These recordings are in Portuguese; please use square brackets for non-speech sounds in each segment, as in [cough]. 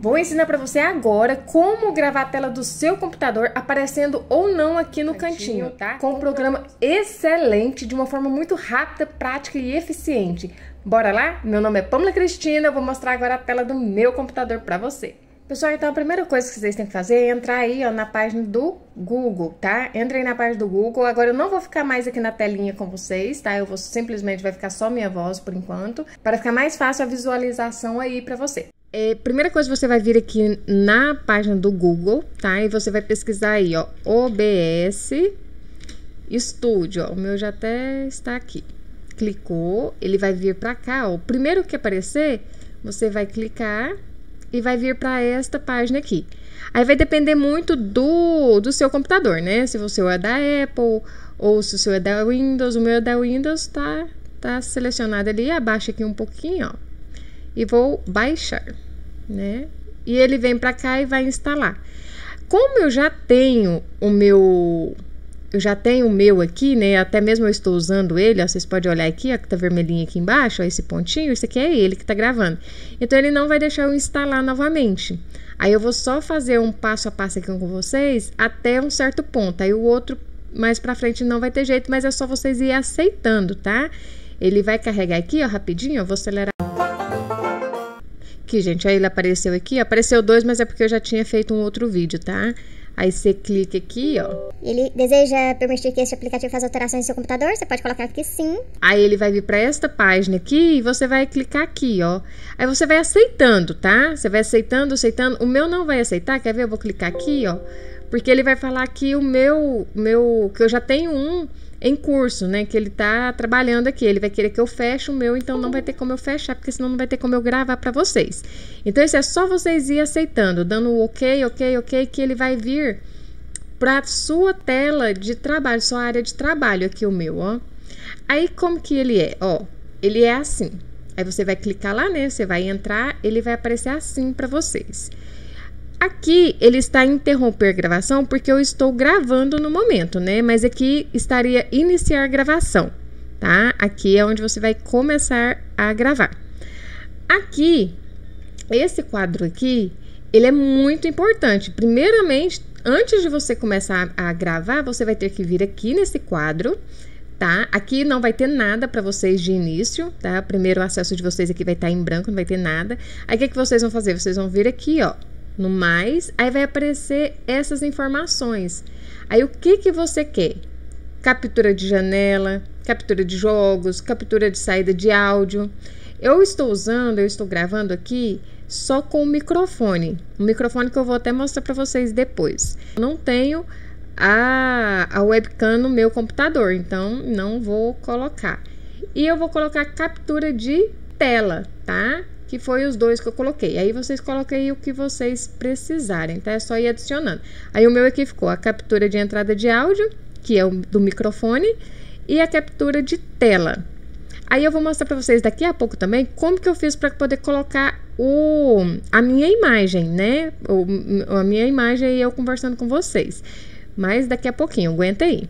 Vou ensinar para você agora como gravar a tela do seu computador aparecendo ou não aqui no cantinho, cantinho tá? tá? Com então um programa excelente, de uma forma muito rápida, prática e eficiente. Bora lá? Meu nome é Pamela Cristina, eu vou mostrar agora a tela do meu computador para você. Pessoal, então a primeira coisa que vocês têm que fazer é entrar aí ó, na página do Google, tá? Entrei na página do Google. Agora eu não vou ficar mais aqui na telinha com vocês, tá? Eu vou simplesmente vai ficar só minha voz por enquanto, para ficar mais fácil a visualização aí para você. É, primeira coisa, você vai vir aqui na página do Google, tá? E você vai pesquisar aí, ó, OBS Studio. Ó, o meu já até está aqui. Clicou, ele vai vir para cá, ó. O primeiro que aparecer, você vai clicar e vai vir para esta página aqui. Aí vai depender muito do, do seu computador, né? Se você é da Apple ou se o seu é da Windows. O meu é da Windows, tá, tá selecionado ali. Abaixa aqui um pouquinho, ó e vou baixar, né? E ele vem para cá e vai instalar. Como eu já tenho o meu eu já tenho o meu aqui, né? Até mesmo eu estou usando ele, ó, vocês podem olhar aqui, ó, que tá vermelhinho aqui embaixo, ó, esse pontinho, isso aqui é ele que tá gravando. Então, ele não vai deixar eu instalar novamente. Aí, eu vou só fazer um passo a passo aqui com vocês até um certo ponto. Aí, o outro mais pra frente não vai ter jeito, mas é só vocês ir aceitando, tá? Ele vai carregar aqui, ó, rapidinho, eu vou acelerar. Aqui, gente, aí ele apareceu aqui. Apareceu dois, mas é porque eu já tinha feito um outro vídeo, tá? Aí você clica aqui, ó. Ele deseja permitir que este aplicativo faça alterações no seu computador? Você pode colocar aqui sim. Aí ele vai vir para esta página aqui e você vai clicar aqui, ó. Aí você vai aceitando, tá? Você vai aceitando, aceitando. O meu não vai aceitar, quer ver? Eu vou clicar aqui, ó. Porque ele vai falar que o meu, meu, que eu já tenho um em curso, né? Que ele tá trabalhando aqui. Ele vai querer que eu feche o meu, então não vai ter como eu fechar, porque senão não vai ter como eu gravar para vocês. Então, isso é só vocês ir aceitando, dando ok, ok, ok, que ele vai vir para sua tela de trabalho, sua área de trabalho aqui o meu, ó. Aí como que ele é? Ó, ele é assim. Aí você vai clicar lá, né? Você vai entrar, ele vai aparecer assim para vocês. Aqui ele está a interromper gravação porque eu estou gravando no momento, né? Mas aqui estaria iniciar gravação, tá? Aqui é onde você vai começar a gravar. Aqui, esse quadro aqui, ele é muito importante. Primeiramente, antes de você começar a gravar, você vai ter que vir aqui nesse quadro, tá? Aqui não vai ter nada para vocês de início, tá? O primeiro acesso de vocês aqui vai estar tá em branco, não vai ter nada. Aí o que, que vocês vão fazer? Vocês vão vir aqui, ó no mais, aí vai aparecer essas informações. Aí o que, que você quer? Captura de janela, captura de jogos, captura de saída de áudio. Eu estou usando, eu estou gravando aqui só com o microfone. O microfone que eu vou até mostrar para vocês depois. Eu não tenho a, a webcam no meu computador, então não vou colocar. E eu vou colocar captura de tela, tá? que foi os dois que eu coloquei. Aí vocês coloquem o que vocês precisarem, tá? É só ir adicionando. Aí o meu aqui ficou a captura de entrada de áudio, que é o do microfone, e a captura de tela. Aí eu vou mostrar para vocês daqui a pouco também como que eu fiz para poder colocar o, a minha imagem, né? O, a minha imagem e eu conversando com vocês. Mas daqui a pouquinho, aguenta aí.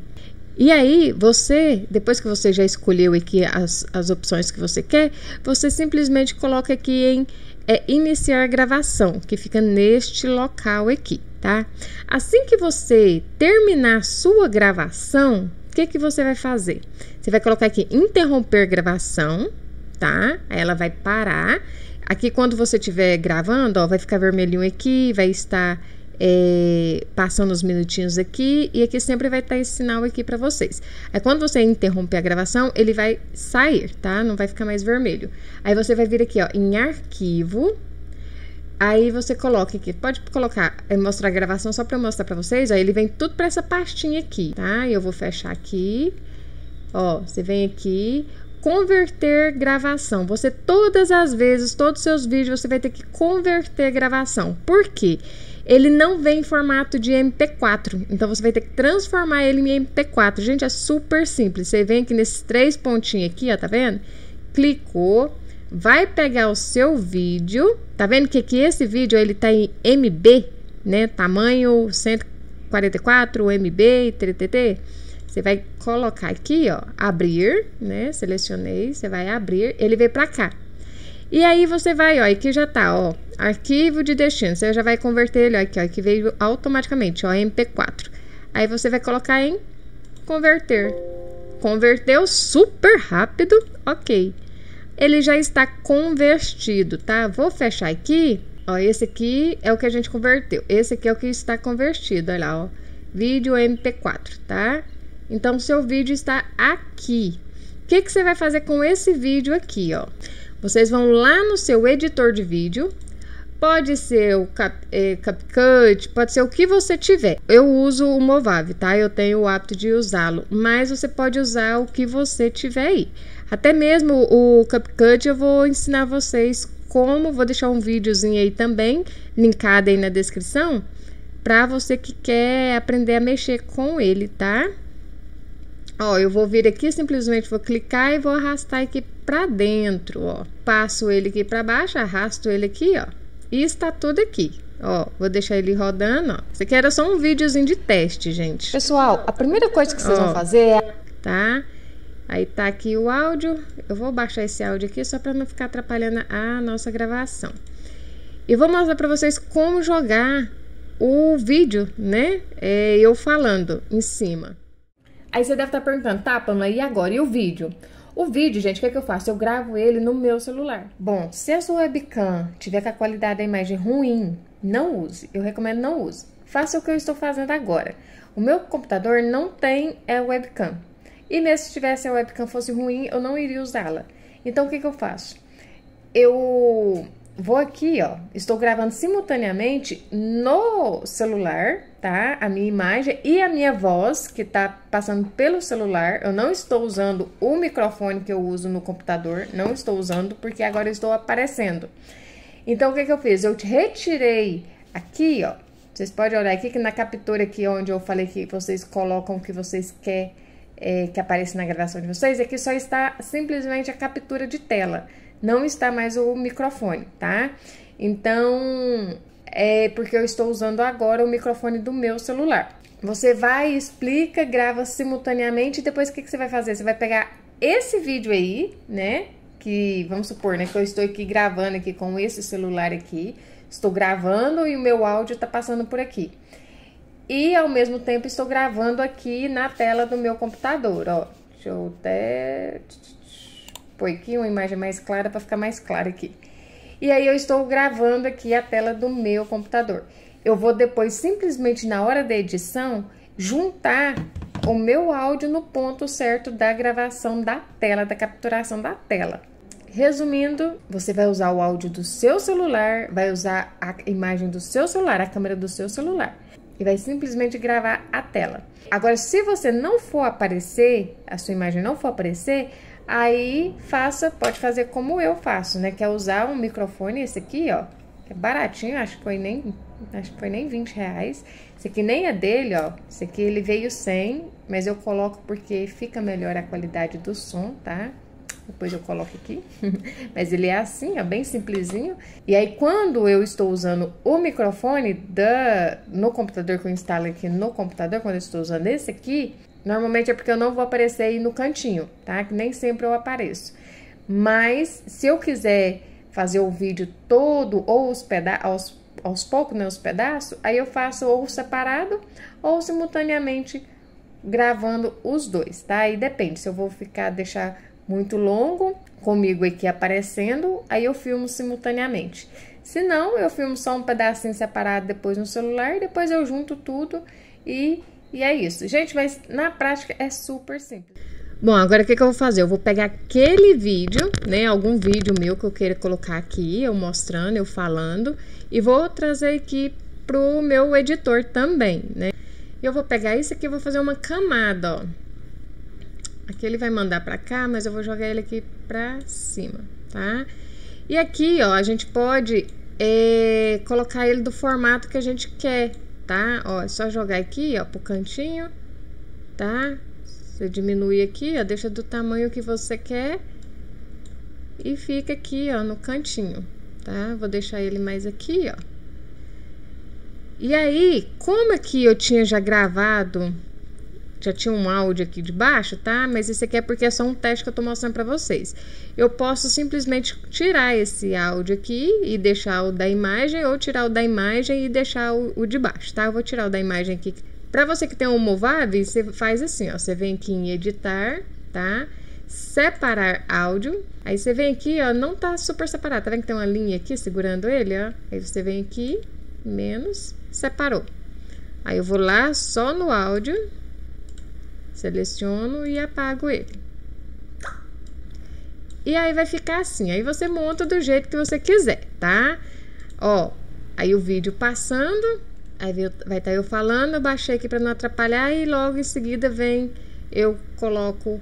E aí, você, depois que você já escolheu aqui as, as opções que você quer, você simplesmente coloca aqui em é, iniciar gravação, que fica neste local aqui, tá? Assim que você terminar sua gravação, o que, que você vai fazer? Você vai colocar aqui interromper gravação, tá? Aí ela vai parar. Aqui, quando você estiver gravando, ó, vai ficar vermelhinho aqui, vai estar é, passando os minutinhos aqui e aqui sempre vai estar esse sinal aqui para vocês. Aí quando você interromper a gravação, ele vai sair, tá? Não vai ficar mais vermelho. Aí você vai vir aqui, ó, em arquivo. Aí você coloca aqui, pode colocar, é, mostrar a gravação só para eu mostrar para vocês, ó, ele vem tudo para essa pastinha aqui, tá? Eu vou fechar aqui. Ó, você vem aqui, converter gravação. Você todas as vezes, todos os seus vídeos, você vai ter que converter gravação. Por quê? Porque ele não vem em formato de MP4, então você vai ter que transformar ele em MP4. Gente, é super simples. Você vem aqui nesses três pontinhos aqui, ó, tá vendo? Clicou, vai pegar o seu vídeo, tá vendo que aqui esse vídeo ele tá em MB, né? Tamanho 144 MB e TTT. Você vai colocar aqui, ó, abrir, né? Selecionei, você vai abrir, ele vem para cá. E aí você vai, ó, aqui já tá, ó, arquivo de destino. Você já vai converter ele, ó, aqui, ó, que veio automaticamente, ó, MP4. Aí você vai colocar em converter. Converteu super rápido, ok. Ele já está convertido, tá? Vou fechar aqui. Ó, esse aqui é o que a gente converteu. Esse aqui é o que está convertido, olha lá, ó. Vídeo MP4, tá? Então, seu vídeo está aqui. O que, que você vai fazer com esse vídeo aqui, ó? Vocês vão lá no seu editor de vídeo, pode ser o cap, é, CapCut, pode ser o que você tiver. Eu uso o Movavi, tá? Eu tenho o hábito de usá-lo, mas você pode usar o que você tiver aí. Até mesmo o CapCut eu vou ensinar vocês como, vou deixar um videozinho aí também, linkado aí na descrição, para você que quer aprender a mexer com ele, tá? Ó, eu vou vir aqui, simplesmente vou clicar e vou arrastar aqui para dentro, ó. Passo ele aqui para baixo, arrasto ele aqui, ó. E está tudo aqui. Ó, vou deixar ele rodando, ó. Isso aqui era só um videozinho de teste, gente. Pessoal, a primeira coisa que vocês ó, vão fazer é... Tá? Aí tá aqui o áudio. Eu vou baixar esse áudio aqui só para não ficar atrapalhando a nossa gravação. E vou mostrar para vocês como jogar o vídeo, né? É, eu falando em cima. Aí você deve estar tá perguntando, tá, Pamela, e agora? E o vídeo? O vídeo, gente, o que, é que eu faço? Eu gravo ele no meu celular. Bom, se a sua webcam tiver com a qualidade da imagem ruim, não use. Eu recomendo não use. Faça o que eu estou fazendo agora. O meu computador não tem é, webcam. E mesmo se tivesse a webcam fosse ruim, eu não iria usá-la. Então, o que, é que eu faço? Eu vou aqui, ó, estou gravando simultaneamente no celular, tá? A minha imagem e a minha voz que tá passando pelo celular. Eu não estou usando o microfone que eu uso no computador, não estou usando porque agora estou aparecendo. Então o que que eu fiz? Eu retirei aqui, ó. Vocês podem olhar aqui que na captura aqui onde eu falei que vocês colocam o que vocês querem eh, é, que apareça na gravação de vocês, aqui só está simplesmente a captura de tela não está mais o microfone, tá? Então, é porque eu estou usando agora o microfone do meu celular. Você vai, explica, grava simultaneamente e depois o que, que você vai fazer? Você vai pegar esse vídeo aí, né? Que vamos supor, né? Que eu estou aqui gravando aqui com esse celular aqui. Estou gravando e o meu áudio está passando por aqui. E ao mesmo tempo estou gravando aqui na tela do meu computador, ó. Deixa eu até Põe tipo, aqui uma imagem mais clara para ficar mais claro aqui. E aí eu estou gravando aqui a tela do meu computador. Eu vou depois, simplesmente na hora da edição, juntar o meu áudio no ponto certo da gravação da tela, da capturação da tela. Resumindo, você vai usar o áudio do seu celular, vai usar a imagem do seu celular, a câmera do seu celular e vai simplesmente gravar a tela. Agora, se você não for aparecer, a sua imagem não for aparecer, Aí faça, pode fazer como eu faço, né? Que é usar um microfone, esse aqui, ó. Que é baratinho, acho que foi nem, acho que foi nem 20 reais. Esse aqui nem é dele, ó. Esse aqui ele veio sem, mas eu coloco porque fica melhor a qualidade do som, tá? Depois eu coloco aqui. [laughs] mas ele é assim, ó, bem simplesinho. E aí quando eu estou usando o microfone da, no computador que eu instalo aqui no computador, quando eu estou usando esse aqui, Normalmente é porque eu não vou aparecer aí no cantinho, tá? Que nem sempre eu apareço. Mas se eu quiser fazer o vídeo todo ou os peda aos, aos poucos, né, os pedaços, aí eu faço ou separado ou simultaneamente gravando os dois, tá? Aí depende, se eu vou ficar, deixar muito longo, comigo aqui aparecendo, aí eu filmo simultaneamente. Se não, eu filmo só um pedacinho separado depois no celular, depois eu junto tudo e e é isso. Gente, mas na prática é super simples. Bom, agora o que, que, eu vou fazer? Eu vou pegar aquele vídeo, né? Algum vídeo meu que eu queira colocar aqui, eu mostrando, eu falando, e vou trazer aqui pro meu editor também, né? Eu vou pegar isso aqui e vou fazer uma camada, ó. Aqui ele vai mandar para cá, mas eu vou jogar ele aqui para cima, tá? E aqui, ó, a gente pode é, colocar ele do formato que a gente quer, tá? Ó, é só jogar aqui, ó, pro cantinho, tá? Você diminui aqui, ó, deixa do tamanho que você quer e fica aqui, ó, no cantinho, tá? Vou deixar ele mais aqui, ó. E aí, como é que eu tinha já gravado já tinha um áudio aqui de baixo, tá? Mas esse aqui é porque é só um teste que eu tô mostrando para vocês. Eu posso simplesmente tirar esse áudio aqui e deixar o da imagem, ou tirar o da imagem e deixar o, o de baixo, tá? Eu vou tirar o da imagem aqui. Para você que tem um Movab, você faz assim, ó. Você vem aqui em editar, tá? Separar áudio. Aí você vem aqui, ó, não tá super separado. Tá vendo que tem uma linha aqui segurando ele, ó? Aí você vem aqui, menos, separou. Aí eu vou lá só no áudio, Seleciono e apago ele. E aí vai ficar assim. Aí você monta do jeito que você quiser, tá? Ó, aí o vídeo passando, aí vai estar tá eu falando, eu baixei aqui para não atrapalhar e logo em seguida vem eu coloco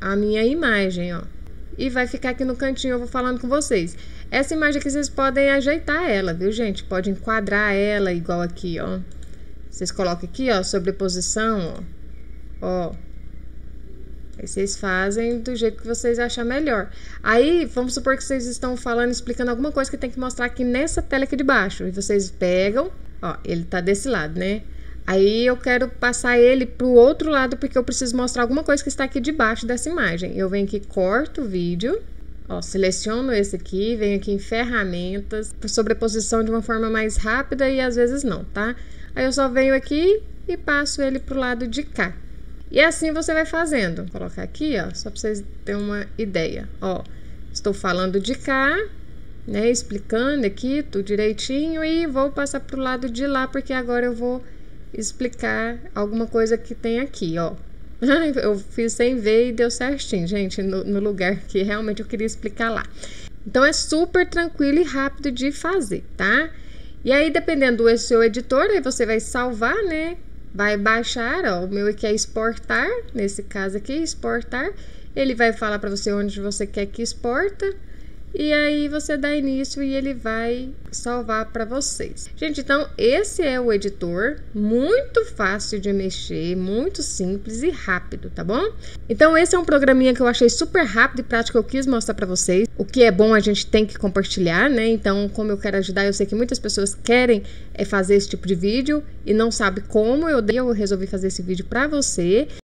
a minha imagem, ó. E vai ficar aqui no cantinho, eu vou falando com vocês. Essa imagem aqui vocês podem ajeitar ela, viu, gente? Pode enquadrar ela igual aqui, ó. Vocês colocam aqui, ó, sobreposição, ó. Ó. Aí vocês fazem do jeito que vocês achar melhor. Aí, vamos supor que vocês estão falando, explicando alguma coisa que tem que mostrar aqui nessa tela aqui de baixo. E vocês pegam, ó, ele tá desse lado, né? Aí eu quero passar ele pro outro lado porque eu preciso mostrar alguma coisa que está aqui debaixo dessa imagem. Eu venho aqui, corto o vídeo, ó, seleciono esse aqui, venho aqui em ferramentas, sobreposição de uma forma mais rápida e às vezes não, tá? Aí eu só venho aqui e passo ele pro lado de cá. E é assim você vai fazendo. Vou colocar aqui, ó, só para vocês terem uma ideia. Ó, estou falando de cá, né, explicando aqui tudo direitinho e vou passar para o lado de lá, porque agora eu vou explicar alguma coisa que tem aqui, ó. [laughs] eu fiz sem ver e deu certinho, gente, no, no lugar que realmente eu queria explicar lá. Então, é super tranquilo e rápido de fazer, tá? E aí, dependendo do seu editor, aí você vai salvar, né? vai baixar, ó, o meu aqui é exportar, nesse caso aqui, exportar. Ele vai falar para você onde você quer que exporta. E aí você dá início e ele vai salvar para vocês. Gente, então esse é o editor, muito fácil de mexer, muito simples e rápido, tá bom? Então esse é um programinha que eu achei super rápido e prático, eu quis mostrar para vocês. O que é bom a gente tem que compartilhar, né? Então, como eu quero ajudar, eu sei que muitas pessoas querem é, fazer esse tipo de vídeo e não sabe como, eu, eu resolvi fazer esse vídeo para você.